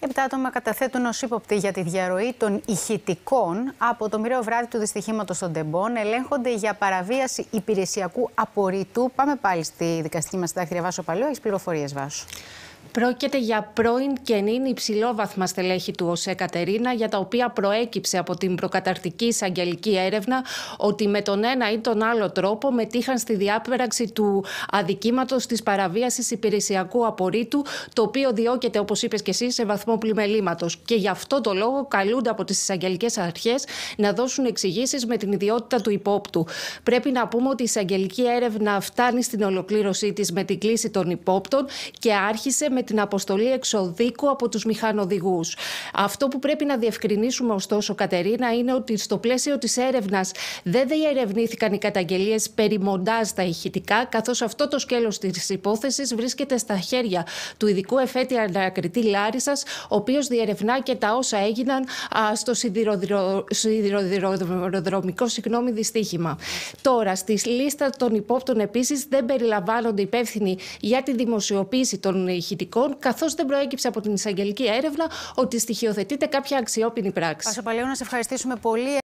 Επτά άτομα καταθέτουν ως ύποπτοι για τη διαρροή των ηχητικών από το μοιραίο βράδυ του δυστυχήματος των Τεμπών. Ελέγχονται για παραβίαση υπηρεσιακού απορρίτου. Πάμε πάλι στη δικαστική μας τάξη, Βάσο Παλαιό. Έχεις πληροφορίες, Βάσο. Πρόκειται για πρώην και νυν υψηλόβαθμα στελέχη του ΟΣΕ Κατερίνα, για τα οποία προέκυψε από την προκαταρτική εισαγγελική έρευνα ότι με τον ένα ή τον άλλο τρόπο μετήχαν στη διάπραξη του αδικήματος της παραβίασης υπηρεσιακού απορρίτου, το οποίο διώκεται, όπως είπες και εσύ, σε βαθμό πλημελήματος. Και γι' αυτό το λόγο καλούνται από τις εισαγγελικές αρχές να δώσουν εξηγήσεις με την ιδιότητα του υπόπτου. Πρέπει να πούμε ότι η εισαγγελική έρευνα φτάνει στην ολοκλήρωσή της με την κλίση των υπόπτων και άρχισε με την αποστολή εξοδίκου από τους μηχανοδηγούς. Αυτό που πρέπει να διευκρινίσουμε, ωστόσο, Κατερίνα, είναι ότι στο πλαίσιο της έρευνας δεν διερευνήθηκαν οι καταγγελίες περί μοντάζ τα ηχητικά, καθώς αυτό το σκέλος της υπόθεσης βρίσκεται στα χέρια του ειδικού εφέτη ανακριτή Λάρισας, ο οποίος διερευνά και τα όσα έγιναν στο σιδηροδρομικό συγγνώμη, δυστύχημα. Τώρα, στη λίστας των υπόπτων επίσης δεν περιλαμβάνονται υπεύθυνοι για τη δημοσιοποίηση των ηχητικών καθώς καθώς δεν προέκυψε από την εισαγγελική έρευνα ότι στοιχειοθετείται κάποια αξιόπινη πράξη. να σε ευχαριστήσουμε πολύ.